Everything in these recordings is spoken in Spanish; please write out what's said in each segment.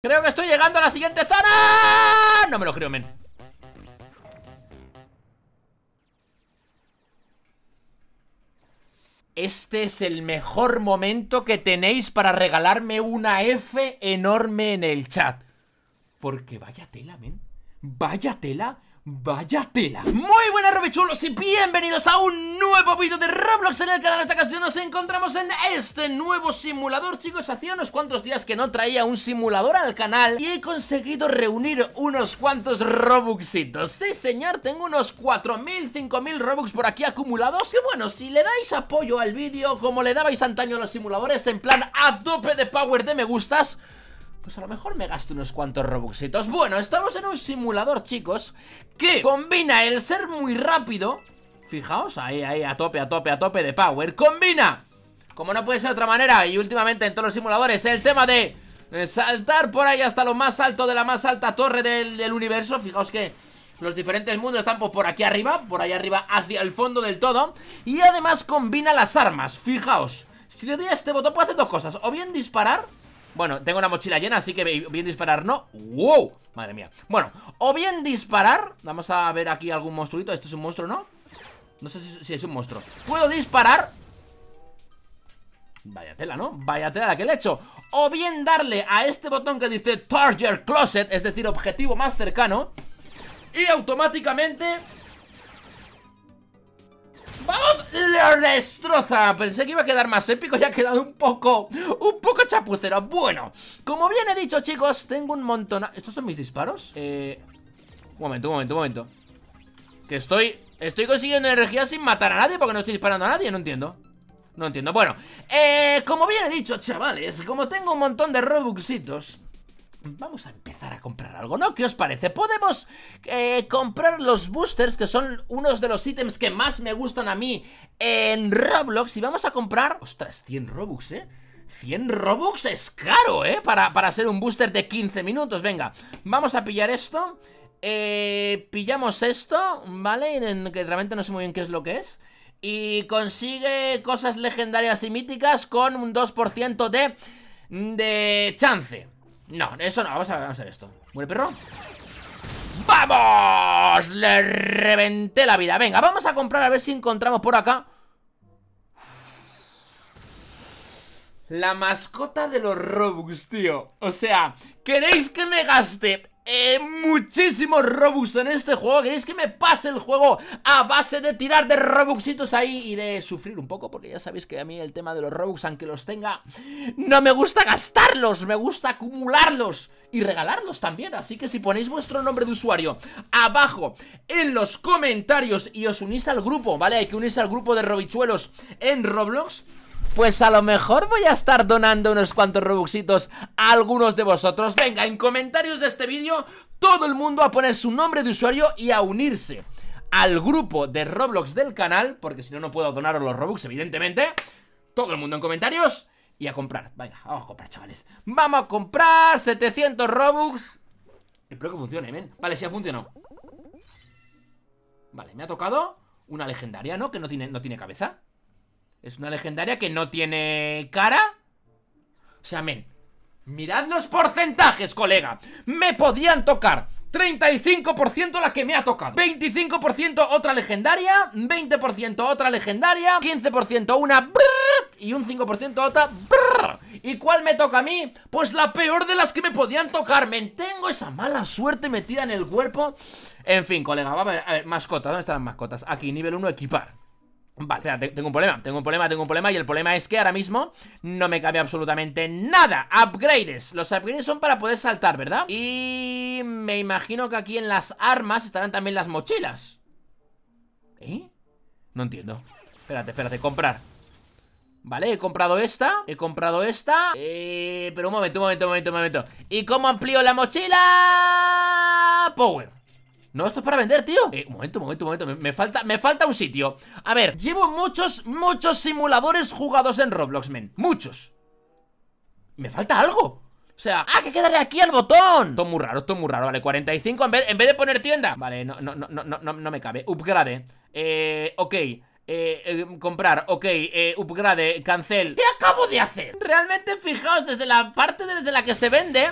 Creo que estoy llegando a la siguiente zona No me lo creo, men Este es el mejor momento que tenéis para regalarme una F enorme en el chat Porque vaya tela, men Vaya tela Vaya tela Muy buenas robichulos y bienvenidos a un nuevo vídeo de Roblox en el canal Esta ocasión nos encontramos en este nuevo simulador Chicos, hacía unos cuantos días que no traía un simulador al canal Y he conseguido reunir unos cuantos Robuxitos Sí señor, tengo unos 4.000, 5.000 Robux por aquí acumulados Que bueno, si le dais apoyo al vídeo como le dabais antaño a los simuladores En plan a tope de power de me gustas pues a lo mejor me gasto unos cuantos robuxitos Bueno, estamos en un simulador, chicos Que combina el ser muy rápido Fijaos, ahí, ahí, a tope, a tope, a tope de power Combina, como no puede ser de otra manera Y últimamente en todos los simuladores El tema de eh, saltar por ahí hasta lo más alto De la más alta torre del, universo Fijaos que los diferentes mundos están pues, por aquí arriba Por ahí arriba hacia el fondo del todo Y además combina las armas, fijaos Si le doy a este botón puedo hacer dos cosas O bien disparar bueno, tengo una mochila llena, así que bien disparar no ¡Wow! Madre mía Bueno, o bien disparar Vamos a ver aquí algún monstruito Este es un monstruo, ¿no? No sé si, es un monstruo Puedo disparar Vaya tela, ¿no? Vaya tela la que le he hecho O bien darle a este botón que dice Target Closet Es decir, objetivo más cercano Y automáticamente ¡Vamos! ¡Lo destroza! Pensé que iba a quedar más épico y ha quedado un poco... Un poco chapucero Bueno, como bien he dicho, chicos Tengo un montón... ¿Estos son mis disparos? Eh... Un momento, un momento, un momento Que estoy... Estoy consiguiendo energía sin matar a nadie Porque no estoy disparando a nadie, no entiendo no entiendo, bueno, eh, como bien he dicho, chavales Como tengo un montón de robuxitos Vamos a empezar a comprar algo, ¿no? ¿Qué os parece? Podemos eh, comprar los boosters, que son unos de los ítems que más me gustan a mí en Roblox. Y vamos a comprar... Ostras, 100 Robux, ¿eh? 100 Robux es caro, ¿eh? Para, para ser un booster de 15 minutos. Venga, vamos a pillar esto. Eh, pillamos esto, ¿vale? Que realmente no sé muy bien qué es lo que es. Y consigue cosas legendarias y míticas con un 2% de, de chance. No, eso no, vamos a, ver esto ¿Muere perro? ¡Vamos! Le reventé la vida Venga, vamos a comprar a ver si encontramos por acá La mascota de los Robux, tío O sea, ¿queréis que me gaste eh, muchísimos Robux en este juego. ¿Queréis que me pase el juego a base de tirar de Robuxitos ahí y de sufrir un poco? Porque ya sabéis que a mí el tema de los Robux, aunque los tenga, no me gusta gastarlos, me gusta acumularlos y regalarlos también. Así que si ponéis vuestro nombre de usuario abajo en los comentarios y os unís al grupo, ¿vale? Hay que unirse al grupo de Robichuelos en Roblox pues a lo mejor voy a estar donando unos cuantos robuxitos a algunos de vosotros Venga, en comentarios de este vídeo, todo el mundo a poner su nombre de usuario y a unirse al grupo de Roblox del canal Porque si no, no puedo donaros los Robux, evidentemente Todo el mundo en comentarios y a comprar Venga, vamos a comprar, chavales Vamos a comprar 700 Robux Espero que funcione, ven Vale, sí ha funcionado Vale, me ha tocado una legendaria, ¿no? Que no tiene, no tiene cabeza es una legendaria que no tiene cara. O sea, men, mirad los porcentajes, colega. Me podían tocar 35% la que me ha tocado 25% otra legendaria 20% otra legendaria 15% una Y un 5% otra ¿Y cuál me toca a mí? Pues la peor de las que me podían tocar Me tengo esa mala suerte metida en el cuerpo En fin, colega, vamos a ver, a ver mascotas, ¿dónde están las mascotas? Aquí, nivel 1, equipar Vale, espérate, tengo un problema, tengo un problema, tengo un problema Y el problema es que ahora mismo no me cabe absolutamente nada Upgrades, los upgrades son para poder saltar, ¿verdad? Y me imagino que aquí en las armas estarán también las mochilas ¿Eh? No entiendo Espérate, espérate, comprar Vale, he comprado esta, he comprado esta eh, Pero un momento, un momento, un momento, un momento ¿Y cómo amplío la mochila? Power no, esto es para vender, tío eh, Un momento, un momento, un momento me, falta, me falta un sitio A ver, llevo muchos, muchos simuladores jugados en Roblox, men Muchos Me falta algo o sea, ¡ah, que quedarle aquí al botón! es muy raro, es muy raro, vale, 45 en vez, en vez de poner tienda Vale, no, no, no, no, no, me cabe Upgrade, eh, ok eh, em, comprar, ok, eh, upgrade, cancel ¿Qué acabo de hacer? Realmente, fijaos, desde la parte desde la que se vende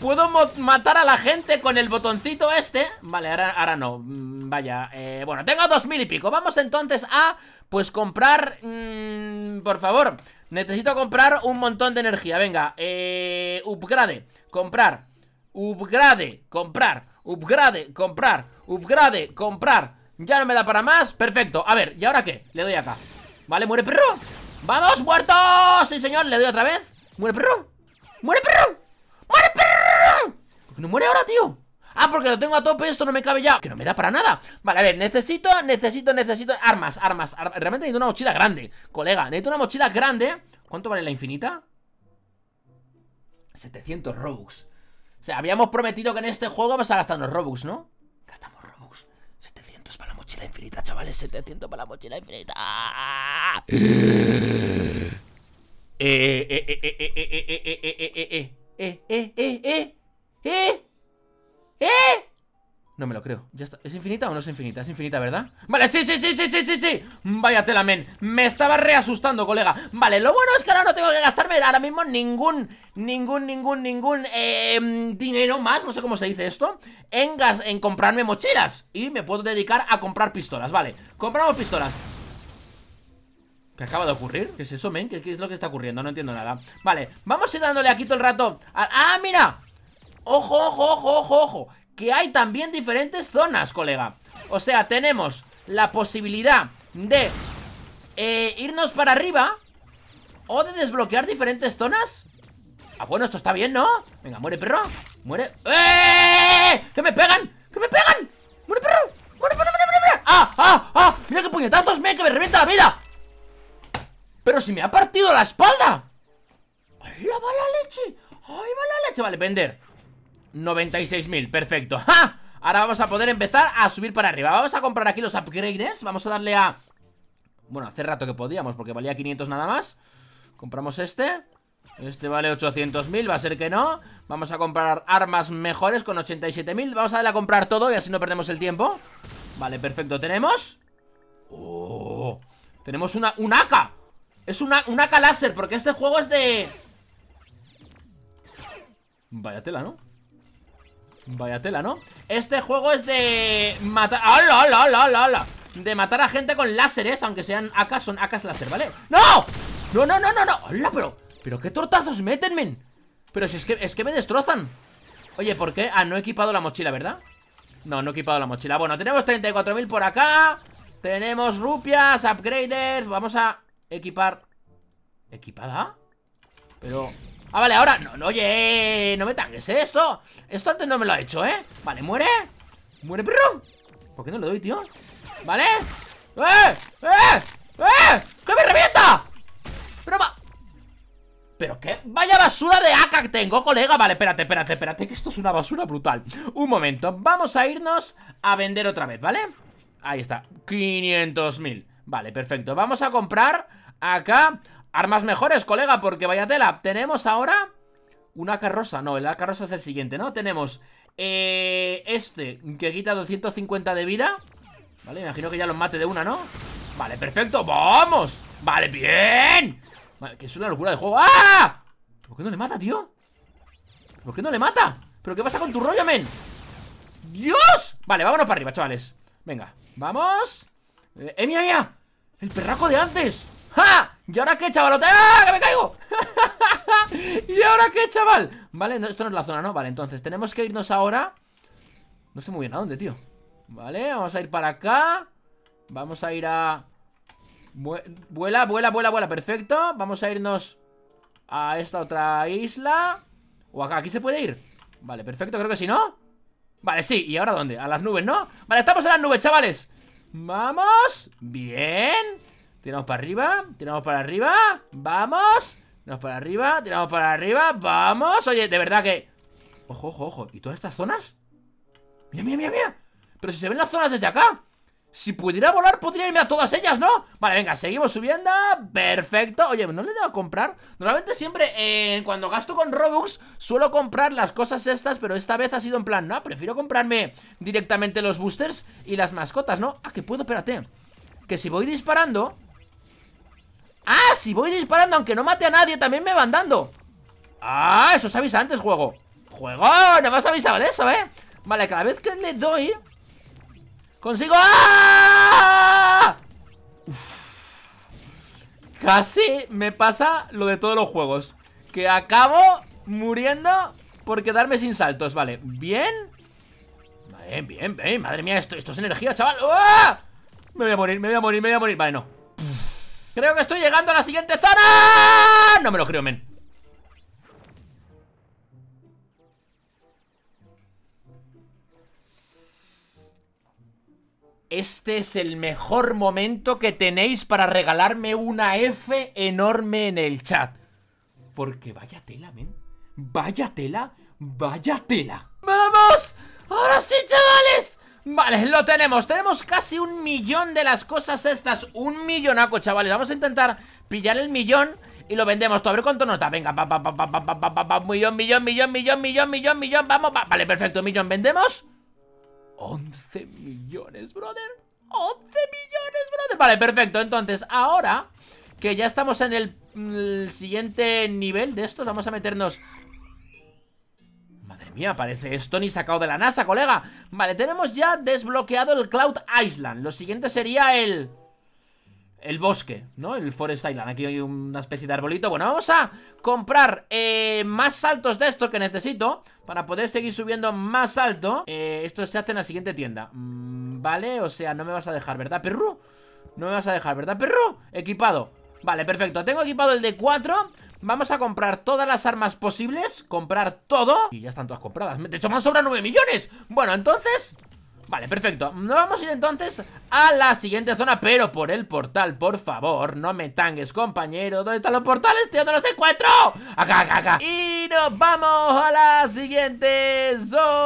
Puedo matar a la gente con el botoncito este Vale, ahora, no, mm, vaya eh, Bueno, tengo dos mil y pico Vamos entonces a, pues comprar mm, Por favor Necesito comprar un montón de energía Venga, eh, upgrade Comprar, upgrade Comprar, upgrade, comprar Upgrade, comprar Ya no me da para más, perfecto, a ver, ¿y ahora qué? Le doy acá, vale, muere perro ¡Vamos, muerto! Sí, señor, le doy otra vez ¡Muere perro! ¡Muere perro! ¡Muere perro! no muere ahora, tío? Ah, porque lo tengo a tope, esto no me cabe ya Que no me da para nada Vale, a ver, necesito, necesito, necesito Armas, armas, realmente necesito una mochila grande Colega, necesito una mochila grande ¿Cuánto vale la infinita? 700 Robux O sea, habíamos prometido que en este juego vamos a gastarnos Robux, ¿no? Gastamos Robux 700 para la mochila infinita, chavales 700 para la mochila infinita eh, eh, eh, eh, eh, eh, eh, eh, eh, eh, eh, eh, eh, eh. ¿Eh? ¿Eh? No me lo creo, ya ¿Es infinita o no es infinita? Es infinita, ¿verdad? Vale, sí, sí, sí, sí, sí, sí, sí Vaya tela, men Me estaba reasustando, colega Vale, lo bueno es que ahora no tengo que gastarme ahora mismo ningún Ningún, ningún, ningún eh, Dinero más, no sé cómo se dice esto en, gas, en comprarme mochilas Y me puedo dedicar a comprar pistolas, vale Compramos pistolas ¿Qué acaba de ocurrir? ¿Qué es eso, men? ¿Qué, es lo que está ocurriendo? No entiendo nada Vale, vamos a ir dándole aquí todo el rato ¡Ah, mira! Ojo, ojo, ojo, ojo, ojo Que hay también diferentes zonas, colega O sea, tenemos la posibilidad de eh, irnos para arriba O de desbloquear diferentes zonas Ah, bueno, esto está bien, ¿no? Venga, muere, perro Muere ¡Eh! ¡Que me pegan! ¡Que me pegan! ¡Muere, perro! ¡Muere, muere, muere, muere! ¡Ah, ah, ah! ¡Mira qué puñetazos me que me revienta la vida! ¡Pero si me ha partido la espalda! ¡Ay, la mala leche! ¡Ay, mala leche! Vale, vender 96.000, perfecto Ahora vamos a poder empezar a subir para arriba Vamos a comprar aquí los upgrades Vamos a darle a... Bueno, hace rato que podíamos porque valía 500 nada más Compramos este Este vale 800.000, va a ser que no Vamos a comprar armas mejores con 87.000 Vamos a darle a comprar todo y así no perdemos el tiempo Vale, perfecto, tenemos Oh, tenemos una, una AK Es una, una AK láser Porque este juego es de... Vaya ¿no? Vaya tela, ¿no? Este juego es de matar... ¡Hala, la, la, la, la! De matar a gente con láseres, aunque sean AK, son AKs láser, ¿vale? ¡No! ¡No, no, no, no, no! ¡Hala, pero! ¿Pero qué tortazos meten, men? Pero si es que, es que me destrozan Oye, ¿por qué? Ah, no he equipado la mochila, ¿verdad? No, no he equipado la mochila Bueno, tenemos 34.000 por acá Tenemos rupias, upgraders Vamos a equipar ¿Equipada? Pero... Ah, vale, ahora... No, no, oye, no me tangues, ¿eh? Esto, esto antes no me lo ha hecho, ¿eh? Vale, muere Muere, perro ¿Por qué no lo doy, tío? Vale ¡Eh! ¡Eh! ¡Eh! ¡Que me revienta! Pero va... ¿Pero qué? ¡Vaya basura de AK tengo, colega! Vale, espérate, espérate, espérate Que esto es una basura brutal Un momento, vamos a irnos a vender otra vez, ¿vale? Ahí está, 500.000 Vale, perfecto, vamos a comprar acá Armas mejores, colega, porque vaya tela. Tenemos ahora una carroza. No, la carroza es el siguiente, ¿no? Tenemos eh, este, que quita 250 de vida. Vale, imagino que ya los mate de una, ¿no? Vale, perfecto. ¡Vamos! Vale, bien. Vale, que es una locura de juego. ¡Ah! ¿Por qué no le mata, tío? ¿Por qué no le mata? ¿Pero qué pasa con tu rollo, men? ¡Dios! Vale, vámonos para arriba, chavales Venga, vamos eh, ¡Eh, mira, ¡El perraco de antes! ¡Ja! ¿Y ahora qué, chaval? ¡Ah! ¡Que me caigo! ¿Y ahora qué, chaval? Vale, esto no es la zona, ¿no? Vale, entonces tenemos que irnos ahora No sé muy bien a dónde, tío Vale, vamos a ir para acá Vamos a ir a... Vuela, vuela, vuela, vuela, perfecto Vamos a irnos a esta otra isla O acá, aquí se puede ir Vale, perfecto, creo que sí, ¿no? Vale, sí, ¿y ahora dónde? A las nubes, ¿no? Vale, estamos en las nubes, chavales Vamos Bien Tiramos para arriba, tiramos para arriba Vamos, tiramos para arriba Tiramos para arriba, vamos Oye, de verdad que... Ojo, ojo, ojo ¿Y todas estas zonas? Mira, mira, mira, mira Pero si se ven las zonas desde acá Si pudiera volar, podría irme a todas ellas, ¿no? Vale, venga, seguimos subiendo Perfecto Oye, no le he a comprar Normalmente siempre, eh, cuando gasto con Robux Suelo comprar las cosas estas Pero esta vez ha sido en plan, no, prefiero comprarme Directamente los boosters y las mascotas, ¿no? Ah, que puedo, espérate Que si voy disparando Ah, si voy disparando aunque no mate a nadie También me van dando Ah, eso se avisa antes, juego Juego, no me has avisado de eso, eh Vale, cada vez que le doy Consigo ¡Ah! Casi me pasa lo de todos los juegos Que acabo muriendo por quedarme sin saltos Vale, bien Bien, bien, bien, madre mía, esto, es energía, chaval ¡Ah! Me voy a morir, me voy a morir, me voy a morir Vale, no, Creo que estoy llegando a la siguiente zona No me lo creo, men Este es el mejor momento que tenéis para regalarme una F enorme en el chat Porque vaya tela, men Vaya tela, vaya tela ¡Vamos! ¡Ahora sí, chavales! Vale, lo tenemos, tenemos casi un millón de las cosas estas Un millonaco, chavales, vamos a intentar pillar el millón y lo vendemos todo, a ver cuánto nota Venga, pa, pa, pa, pa, pa, pa, pa, pa, millón, millón, millón, millón, millón, millón, millón Vamos, vale, perfecto, millón, ¿vendemos? 11 millones, brother 11 millones, brother Vale, perfecto, entonces, ahora Que ya estamos en el mm, siguiente nivel de estos Vamos a meternos mía, parece esto ni sacado de la NASA, colega Vale, tenemos ya desbloqueado el Cloud Island Lo siguiente sería el... El bosque, ¿no? El Forest Island Aquí hay una especie de arbolito Bueno, vamos a comprar eh, más saltos de estos que necesito Para poder seguir subiendo más alto eh, Esto se hace en la siguiente tienda mm, Vale, o sea, no me vas a dejar, ¿verdad, perro? No me vas a dejar, ¿verdad, perro? Equipado Vale, perfecto, tengo equipado el de 4 Vamos a comprar todas las armas posibles Comprar todo Y ya están todas compradas De hecho me han sobrado 9 millones Bueno, entonces... Vale, perfecto Nos vamos a ir entonces a la siguiente zona Pero por el portal, por favor No me tangues, compañero ¿Dónde están los portales, tío? ¡No los encuentro! Acá, acá, acá Y nos vamos a la siguiente zona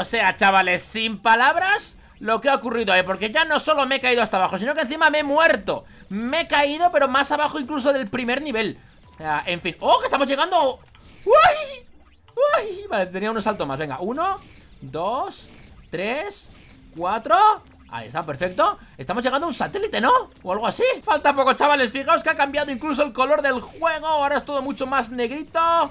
O sea, chavales, sin palabras lo que ha ocurrido ahí eh, Porque ya no solo me he caído hasta abajo, sino que encima me he muerto Me he caído, pero más abajo incluso del primer nivel sea, En fin, ¡oh, que estamos llegando! ¡Uy! ¡Uy! Vale, tenía unos salto más, venga Uno, dos, tres, cuatro Ahí está, perfecto Estamos llegando a un satélite, ¿no? O algo así Falta poco, chavales Fijaos que ha cambiado incluso el color del juego Ahora es todo mucho más negrito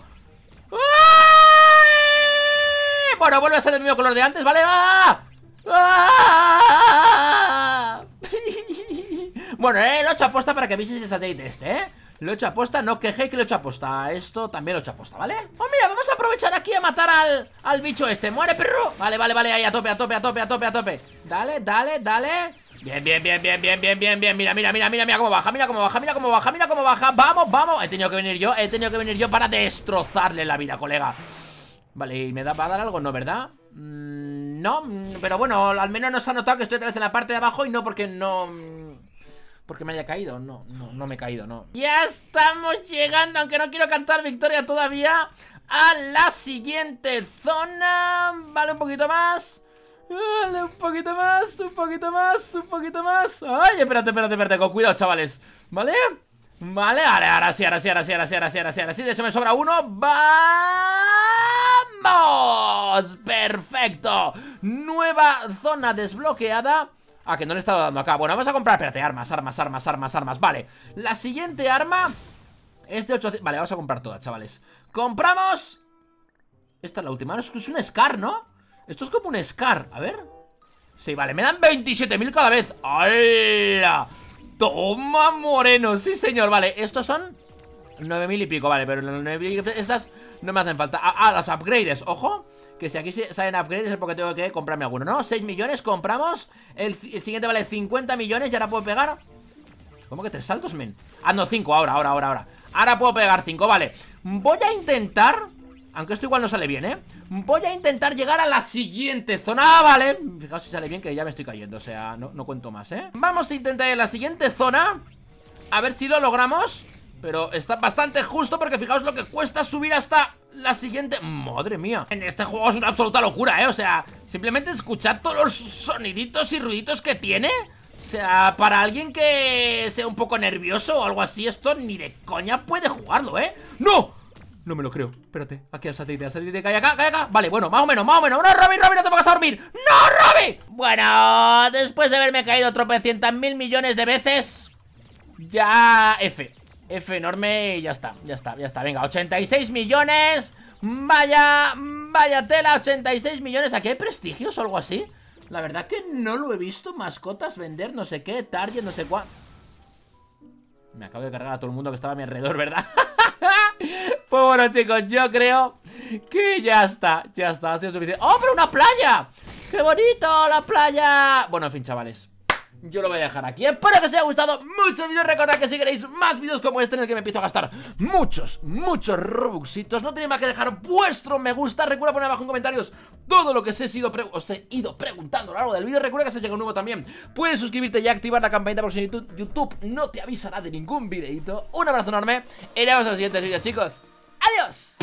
bueno, vuelve a ser el mismo color de antes, ¿vale? ¡Ah! ¡Ah! bueno, eh, lo he hecho aposta para que veáis el satélite este, ¿eh? Lo he hecho aposta, no queje que lo he hecho aposta Esto también lo he hecho aposta, ¿vale? Oh, mira, vamos a aprovechar aquí a matar al, al bicho este ¡Muere, perro! Vale, vale, vale, ahí a tope, a tope, a tope, a tope, a tope Dale, dale, dale Bien, bien, bien, bien, bien, bien, bien, bien Mira, mira, mira, mira, mira cómo baja, mira cómo baja, mira cómo baja, mira cómo baja Vamos, vamos He tenido que venir yo, he tenido que venir yo para destrozarle la vida, colega Vale, ¿y me da a dar algo? No, ¿verdad? Mm, no, mm, pero bueno, al menos nos ha notado que estoy otra vez en la parte de abajo y no porque no... Mm, porque me haya caído, no, no, no me he caído, no Ya estamos llegando, aunque no quiero cantar victoria todavía A la siguiente zona Vale, un poquito más Vale, un poquito más, un poquito más, un poquito más Ay, espérate, espérate, espérate, con cuidado, chavales Vale, vale, ahora, ahora sí, ahora sí, ahora sí, ahora sí, ahora sí, ahora sí, ahora sí De hecho me sobra uno, va ¡Perfecto! Nueva zona desbloqueada Ah, que no le estaba dando acá Bueno, vamos a comprar, espérate, armas, armas, armas, armas, armas Vale, la siguiente arma Es de 800, vale, vamos a comprar todas, chavales ¡Compramos! Esta es la última, es un Scar, ¿no? Esto es como un Scar, a ver Sí, vale, me dan 27.000 cada vez ¡Hala! Toma, moreno, sí señor Vale, estos son 9.000 y pico, vale Pero esas 9.000 no me hacen falta Ah, ah las upgrades, ojo que si aquí salen upgrades es porque tengo que comprarme alguno, ¿no? 6 millones, compramos el, siguiente vale 50 millones y ahora puedo pegar ¿Cómo que tres saltos, men? Ah, no, 5, ahora, ahora, ahora, ahora Ahora puedo pegar 5, vale Voy a intentar aunque esto igual no sale bien, ¿eh? Voy a intentar llegar a la siguiente zona, ¡ah, ¿vale? Fijaos si sale bien que ya me estoy cayendo, o sea, no, no cuento más, ¿eh? Vamos a intentar ir a la siguiente zona A ver si lo logramos pero está bastante justo porque fijaos lo que cuesta subir hasta la siguiente... ¡Madre mía! En este juego es una absoluta locura, ¿eh? O sea, simplemente escuchar todos los soniditos y ruiditos que tiene... O sea, para alguien que sea un poco nervioso o algo así, esto ni de coña puede jugarlo, ¿eh? ¡No! No me lo creo. Espérate, aquí al satélite, al satélite, calla acá, calla acá. Vale, bueno, más o menos, más o menos. ¡No, Robby, Robby, no te vas a dormir! ¡No, Robby! Bueno, después de haberme caído tropecientas mil millones de veces, ya F. F enorme y ya está, ya está, ya está. Venga, 86 millones. Vaya, vaya tela, 86 millones. ¿a qué prestigios o algo así? La verdad que no lo he visto. Mascotas, vender, no sé qué, target, no sé cuánto Me acabo de cargar a todo el mundo que estaba a mi alrededor, ¿verdad? pues bueno, chicos, yo creo que ya está, ya está, ha sido suficiente. ¡Oh, pero una playa! ¡Qué bonito la playa! Bueno, en fin, chavales yo lo voy a dejar aquí Espero que os haya gustado mucho el vídeo Recordad que si queréis más vídeos como este en el que me empiezo a gastar muchos, muchos robuxitos No tenéis más que dejar vuestro me gusta Recuerda poner abajo en comentarios todo lo que os he, he ido preguntando a lo largo del vídeo Recuerda que si ha llegado nuevo también puedes suscribirte y activar la campanita por si YouTube, YouTube no te avisará de ningún videito Un abrazo enorme y nos vemos en los siguientes vídeos chicos ¡Adiós!